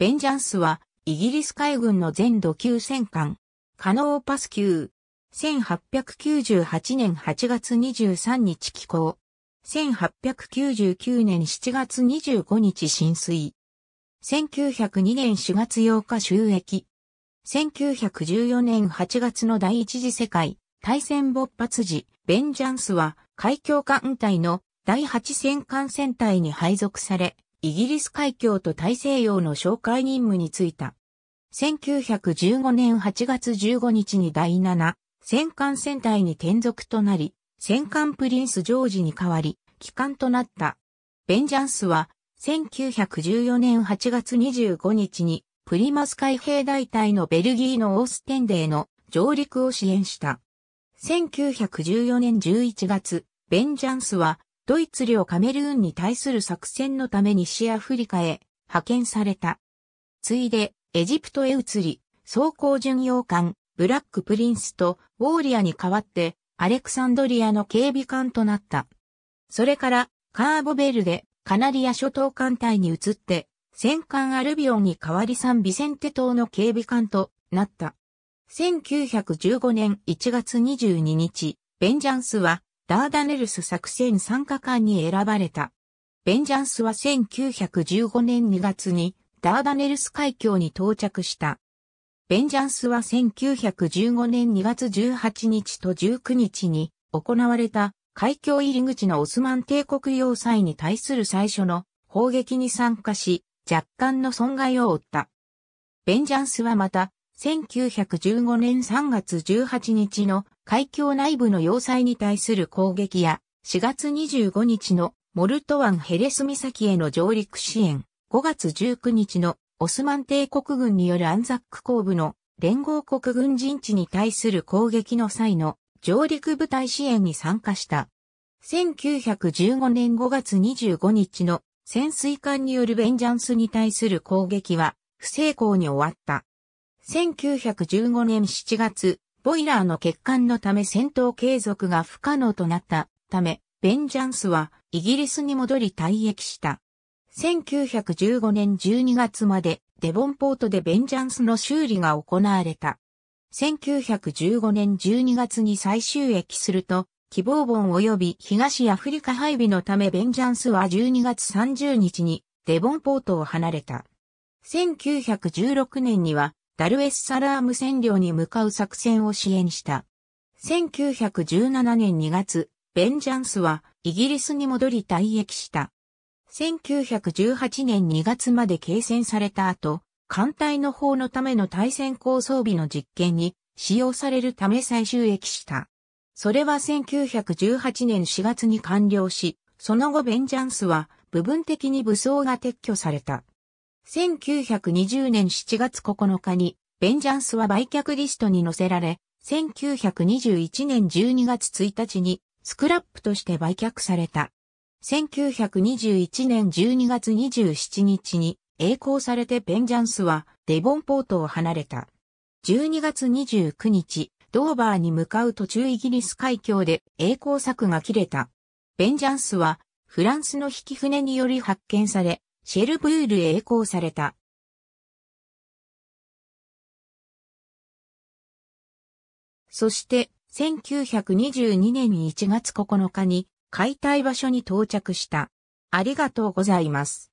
ベンジャンスは、イギリス海軍の全土級戦艦、カノーパス級、1898年8月23日寄港、1899年7月25日浸水、1902年4月8日収益、1914年8月の第一次世界大戦勃発時、ベンジャンスは海峡艦隊の第8戦艦戦隊に配属され、イギリス海峡と大西洋の紹介任務に就いた。1915年8月15日に第7戦艦戦隊に転属となり、戦艦プリンスジョージに代わり、機関となった。ベンジャンスは、1914年8月25日に、プリマス海兵大隊のベルギーのオーステンデーの上陸を支援した。1914年11月、ベンジャンスはドイツ領カメルーンに対する作戦のため西アフリカへ派遣された。ついで、エジプトへ移り、装甲巡洋艦、ブラックプリンスとウォーリアに代わって、アレクサンドリアの警備艦となった。それから、カーボベルで、カナリア諸島艦隊に移って、戦艦アルビオンに代わりサンビセンテ島の警備艦となった。1915年1月22日、ベンジャンスはダーダネルス作戦参加官に選ばれた。ベンジャンスは1915年2月にダーダネルス海峡に到着した。ベンジャンスは1915年2月18日と19日に行われた海峡入り口のオスマン帝国要塞に対する最初の砲撃に参加し、若干の損害を負った。ベンジャンスはまた、1915年3月18日の海峡内部の要塞に対する攻撃や、4月25日のモルト湾ヘレス岬への上陸支援、5月19日のオスマン帝国軍によるアンザック後部の連合国軍陣地に対する攻撃の際の上陸部隊支援に参加した。1915年5月25日の潜水艦によるベンジャンスに対する攻撃は不成功に終わった。1915年7月、ボイラーの欠陥のため戦闘継続が不可能となったため、ベンジャンスはイギリスに戻り退役した。1915年12月までデボンポートでベンジャンスの修理が行われた。1915年12月に再終役すると、希望本及び東アフリカ配備のためベンジャンスは12月30日にデボンポートを離れた。1916年にはダルエスサラーム占領に向かう作戦を支援した。1917年2月、ベンジャンスはイギリスに戻り退役した。1918年2月まで継戦された後、艦隊の方のための対戦構想備の実験に使用されるため最終役した。それは1918年4月に完了し、その後ベンジャンスは部分的に武装が撤去された。1920年7月9日に、ベンジャンスは売却リストに載せられ、1921年12月1日に、スクラップとして売却された。1921年12月27日に、栄光されてベンジャンスは、デボンポートを離れた。12月29日、ドーバーに向かう途中イギリス海峡で栄光策が切れた。ベンジャンスは、フランスの引き船により発見され、シェルブールへ栄光された。そして、1922年1月9日に解体場所に到着した。ありがとうございます。